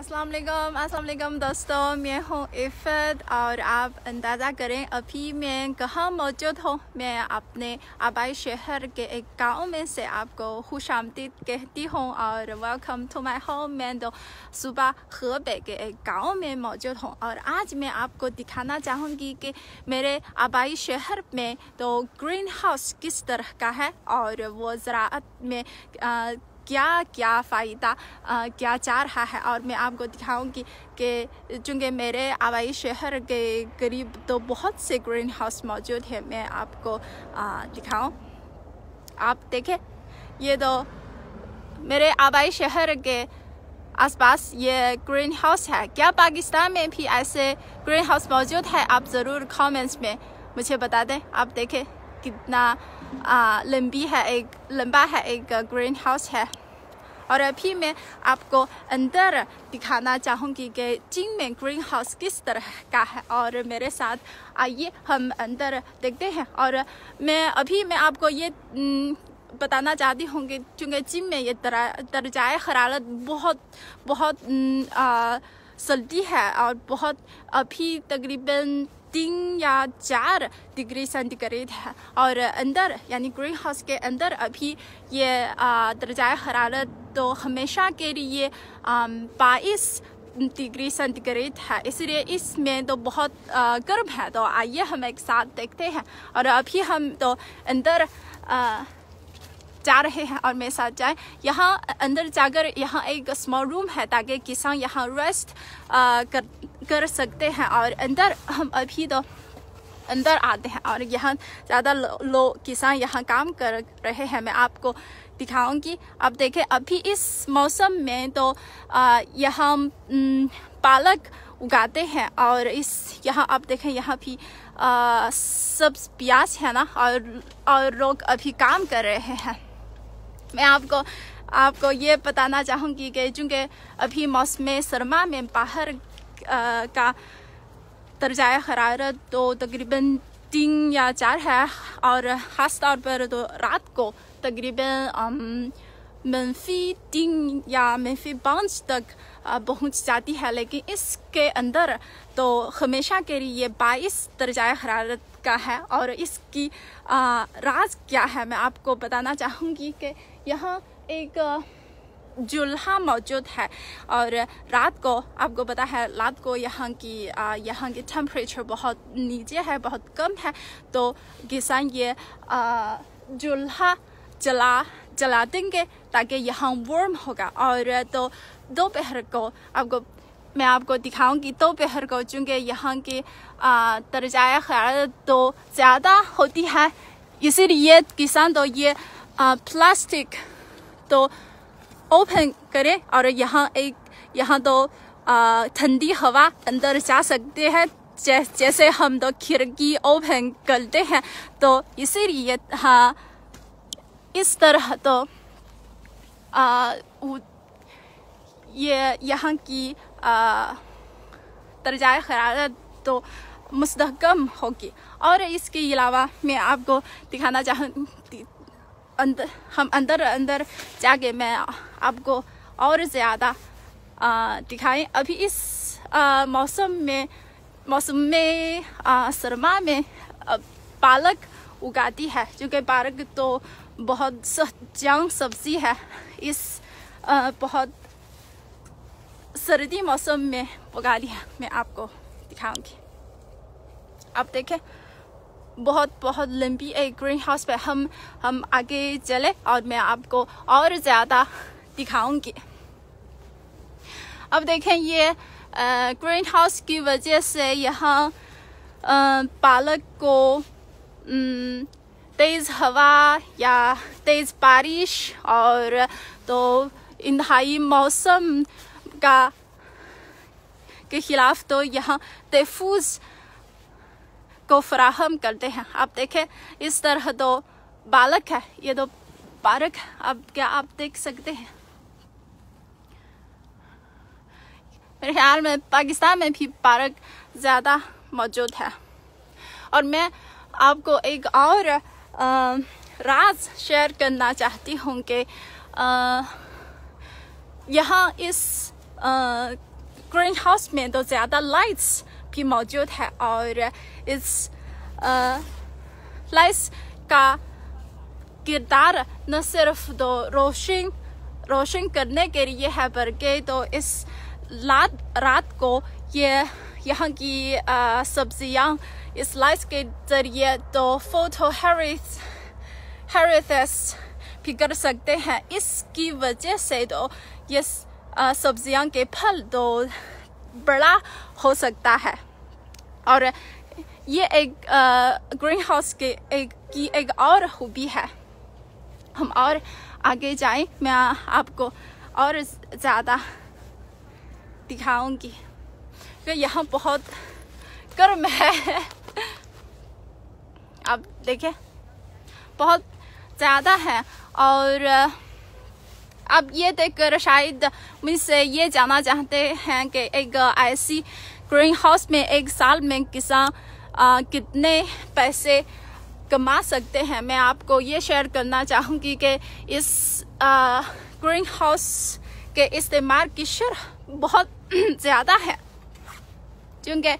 अस्सलाम वालेकुम अस्सलाम वालेकुम दोस्तों मैं हूँ इफ़त और आप अंदाज़ा करें अभी मैं कहाँ मौजूद हूँ मैं अपने आबाई शहर के एक गांव में से आपको खुश आमदीद कहती हूँ और वेलकम टू माय होम मैं तो सुबह खबे के एक गांव में मौजूद हूँ और आज मैं आपको दिखाना चाहूँगी कि मेरे आबाई शहर में तो ग्रीन हाउस किस तरह का है और वो ज़रात में आ, क्या क्या फ़ायदा क्या चाह रहा है और मैं आपको दिखाऊंगी कि चूँकि मेरे आवाई शहर के करीब तो बहुत से ग्रीन हाउस मौजूद है मैं आपको दिखाऊं आप देखें ये तो मेरे आबाई शहर के आसपास ये ग्रीन हाउस है क्या पाकिस्तान में भी ऐसे ग्रीन हाउस मौजूद है आप ज़रूर कमेंट्स में मुझे बता दें आप देखें कितना आ, लंबी है एक लंबा है एक ग्रीन हाउस है और अभी मैं आपको अंदर दिखाना चाहूँगी कि चीन में ग्रीन हाउस किस तरह का है और मेरे साथ आइए हम अंदर देखते हैं और मैं अभी मैं आपको ये बताना चाहती हूँ कि चूँकि चीन में ये दर्जाए हरारत बहुत बहुत आ, सलती है और बहुत अभी तकरीबन तीन या चार डिग्री सेंटीग्रेड है और अंदर यानी ग्रीन हाउस के अंदर अभी ये दर्जा हरारत तो हमेशा के लिए बाईस डिग्री सेंटीग्रेड है इसलिए इसमें तो बहुत गर्म है तो आइए हम एक साथ देखते हैं और अभी हम तो अंदर आ, जा रहे हैं और मेरे साथ जाए यहाँ अंदर जाकर यहाँ एक स्मॉल रूम है ताकि किसान यहाँ रेस्ट कर कर सकते हैं और अंदर हम अभी तो अंदर आते हैं और यहाँ ज़्यादा लोग किसान यहाँ काम कर रहे हैं मैं आपको दिखाऊंगी आप देखें अभी इस मौसम में तो यहाँ पालक उगाते हैं और इस यहाँ आप देखें यहाँ भी आ, सब प्याज है ना और और लोग अभी काम कर रहे हैं मैं आपको आपको ये बताना चाहूँगी कि चूँकि अभी मौसम सरमा में बाहर का दर्जा हरारत तो तकरीबन तीन या चार है और ख़ासतौर पर तो रात को तकरीबन मनफी टिंग या मनफी बांस तक पहुंच जाती है लेकिन इसके अंदर तो हमेशा के लिए ये बाईस दर्जा हरारत का है और इसकी राज क्या है मैं आपको बताना चाहूँगी कि यहाँ एक जुल्हा मौजूद है और रात को आपको पता है रात को यहाँ की यहाँ की टेम्परेचर बहुत नीचे है बहुत कम है तो किसान ये जुल्हा जला जला देंगे ताकि यहाँ वर्म होगा और तो दोपहर को आपको मैं आपको दिखाऊंगी दोपहर को चूँकि यहाँ की तरजाया ख्याल तो ज़्यादा होती है इसीलिए किसान तो ये आ, प्लास्टिक तो ओपन करें और यहाँ एक यहाँ तो ठंडी हवा अंदर जा सकते हैं जैसे हम तो खिड़की ओपन करते हैं तो इसीलिए हाँ इस तरह तो आ, ये यहाँ की तर्जाय खरारत तो मुस्तकम होगी और इसके अलावा मैं आपको दिखाना चाह अंदर हम अंदर अंदर जाके मैं आपको और ज़्यादा दिखाएं अभी इस आ, मौसम में मौसम में सरमा में आ, पालक उगाती है क्योंकि पालक तो बहुत जंग सब्जी है इस बहुत सर्दी मौसम में उगा लिया मैं आपको दिखाऊंगी आप देखें बहुत बहुत लंबी एक ग्रीन हाउस पे हम हम आगे चले और मैं आपको और ज़्यादा दिखाऊंगी अब देखें ये ग्रीन हाउस की वजह से यहाँ पालक को तेज़ हवा या तेज़ बारिश और तो इंतहाई मौसम का के ख़िलाफ़ तो यहाँ तहफूज़ को फ्राहम करते हैं आप देखें इस तरह तो बालक है ये तो पार्क अब क्या आप देख सकते हैं मेरे ख्याल में पाकिस्तान में भी पार्क ज़्यादा मौजूद है और मैं आपको एक और राज शेयर करना चाहती हूँ कि यहाँ इस ग्रीन हाउस में तो ज़्यादा लाइट्स भी मौजूद है और इस लाइट्स का किरदार न सिर्फ दो रोशन रोशन करने के लिए है बल्कि तो इस रात रात को ये यहाँ की सब्जियाँ इस लाइट के जरिए तो फोटो हैरिस भी कर सकते हैं इसकी वजह से तो ये सब्जियां के फल तो बड़ा हो सकता है और ये एक ग्रीन हाउस के एक की एक और खूबी है हम और आगे जाएं मैं आपको और ज़्यादा दिखाऊंगी क्योंकि तो यहाँ बहुत गर्म है अब देखिए बहुत ज़्यादा है और अब ये देखकर शायद मुझसे ये जानना चाहते हैं कि एक ऐसी ग्रोइंग हाउस में एक साल में किसान कितने पैसे कमा सकते हैं मैं आपको ये शेयर करना चाहूँगी कि इस ग्रोइंग हाउस के इस्तेमाल की शर बहुत ज़्यादा है क्योंकि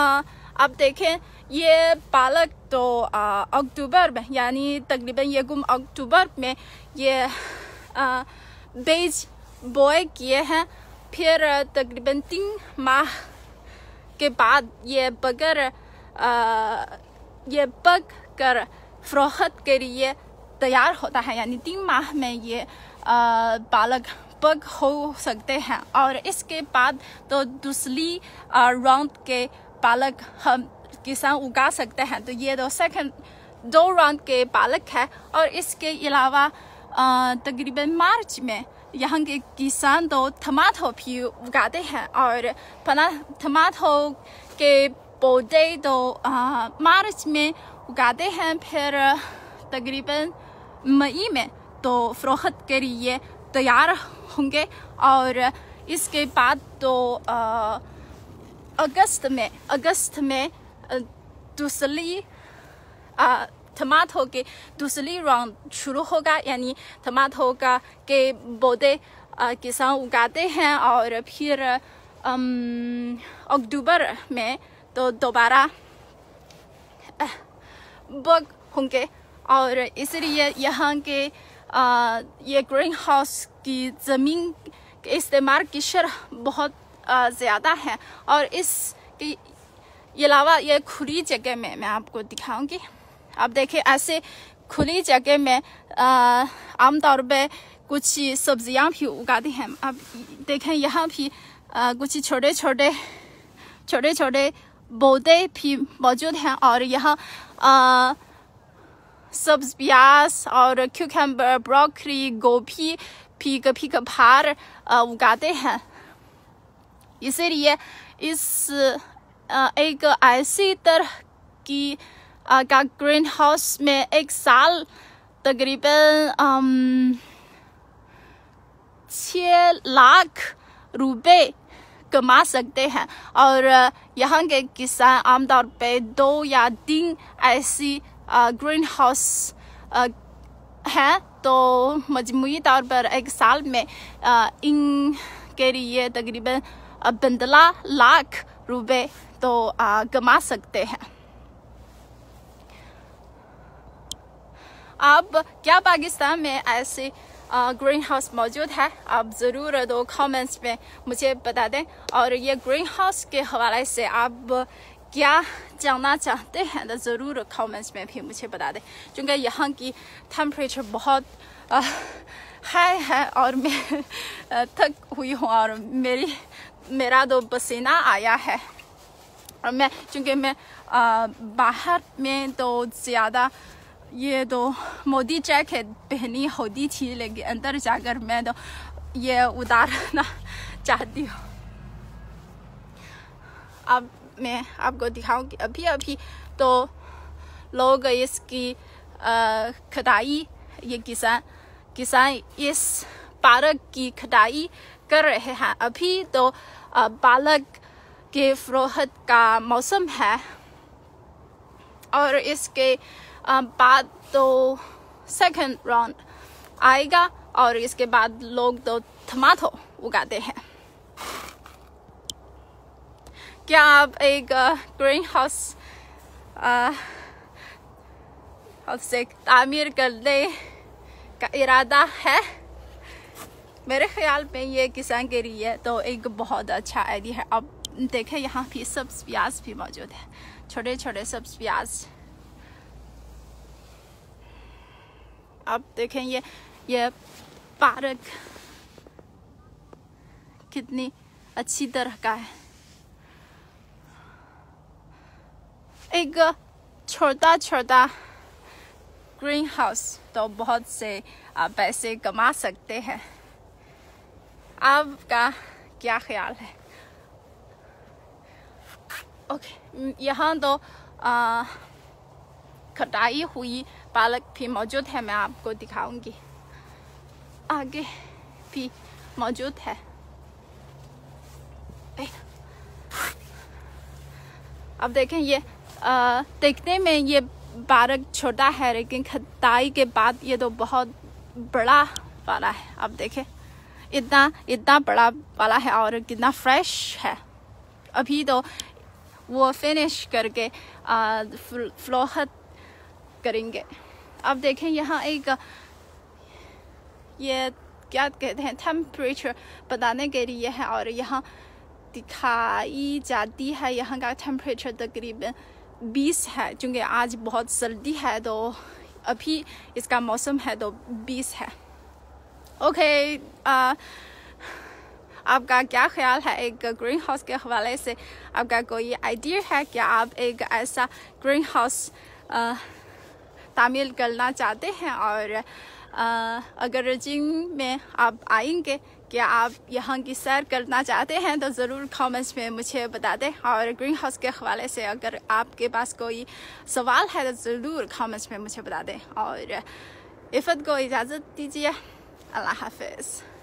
आप देखें ये पालक तो अक्टूबर में यानी तकरीबन ये गुम अक्टूबर में ये बेज बोए किए हैं फिर तकरीबन तीन माह के बाद ये बगर ये पक कर फरोहत के लिए तैयार होता है यानी तीन माह में ये पालक पग हो सकते हैं और इसके बाद तो दूसरी राउंड के पालक हम किसान उगा सकते हैं तो ये तो दो सेकंड दो राउंड के पालक है और इसके अलावा तकरीबन मार्च में यहाँ के किसान तो थमाथो भी उगाते हैं और पना थमाथो के पौधे तो मार्च में उगाते हैं फिर तकरीबन मई में तो फरोहत के लिए तैयार होंगे और इसके बाद तो आ, अगस्त में अगस्त में दूसरी टमाटो के दूसरी राउंड शुरू होगा यानी टमाटो का के पौधे किसान उगाते हैं और फिर अक्टूबर में तो दोबारा बग होंगे और इसलिए यहाँ के आ, ये ग्रीन हाउस की ज़मीन के इस्तेमाल की शरह बहुत ज़्यादा है और इस अलावा ये खुली जगह में मैं आपको दिखाऊंगी आप देखें ऐसे खुली जगह में आमतौर पर कुछ सब्जियां भी उगाती हैं आप देखें यहाँ भी आ, कुछ छोटे छोटे छोटे छोटे पौधे भी मौजूद हैं और यहाँ सब्ज प्याज और क्यूकम्बर ब्रोकरी गोभी भी कभी कभार उगाते हैं इसीलिए इस एक ऐसी तरह की का ग्रीन हाउस में एक साल तकरीबन छ लाख रुपए कमा सकते हैं और यहाँ के किसान आमतौर पे दो या तीन ऐसी ग्रीन हाउस हैं तो मजमू तौर पर एक साल में इन के लिए तकरीबन पंद्रह लाख रुपए तो आ, गमा सकते हैं अब क्या पाकिस्तान में ऐसे ग्रीन हाउस मौजूद है आप ज़रूर दो कमेंट्स में मुझे बता दें और ये ग्रीन हाउस के हवाले से आप क्या जानना चाहते हैं तो ज़रूर कमेंट्स में भी मुझे बता दें क्योंकि यहाँ की टेम्परेचर बहुत हाई है और मैं थक हुई हूँ और मेरी मेरा दो तो पसीना आया है और मैं चूँकि मैं आ, बाहर में तो ज़्यादा ये तो मोदी जैकेट पहनी होती थी लेकिन अंदर जाकर मैं तो ये उतारना चाहती हूँ अब मैं आपको दिखाऊंगी अभी अभी तो लोग इसकी खदाई ये किसान किसान इस पारक की खदाई कर रहे हैं अभी तो पालक कि फरोहत का मौसम है और इसके बाद तो सेकंड राउंड आएगा और इसके बाद लोग तो थमाथो उगाते हैं क्या आप एक ग्रीन हाउस से तामीर करने का इरादा है मेरे ख्याल में ये किसान के लिए तो एक बहुत अच्छा आइडिया है अब देखे यहाँ भी सब्ज प्याज भी मौजूद है छोटे छोटे सब्ज प्याज आप देखें ये ये पार्क कितनी अच्छी तरह का है एक छोटा छोटा ग्रीन हाउस तो बहुत से पैसे कमा सकते हैं आपका क्या ख्याल है ओके यहाँ तो कटाई हुई पालक भी मौजूद है मैं आपको दिखाऊंगी आगे भी मौजूद है अब देखें ये आ, देखने में ये पालक छोटा है लेकिन खताई के बाद ये तो बहुत बड़ा वाला है अब देखें इतना इतना बड़ा वाला है और कितना फ्रेश है अभी तो वो फिनिश करके फ्लोहत करेंगे अब देखें यहाँ एक ये क्या कहते हैं टेम्परेचर बताने के लिए है और यहाँ दिखाई जाती है यहाँ का टेम्परेचर तकरीबन 20 है क्योंकि आज बहुत सर्दी है तो अभी इसका मौसम है तो 20 है ओके okay, uh, आपका क्या ख्याल है एक ग्रीन हाउस के हवाले से आपका कोई आइडिया है क्या आप एक ऐसा ग्रीन हाउस तामील करना चाहते हैं और आ, अगर जिन में आप आएंगे क्या आप यहाँ की सैर करना चाहते हैं तो ज़रूर कमेंट्स में मुझे बता दें और ग्रीन हाउस के हवाले से अगर आपके पास कोई सवाल है तो ज़रूर कमेंट्स में मुझे बता दें और इफ़त को इजाज़त दीजिए अल्लाह हाफिज़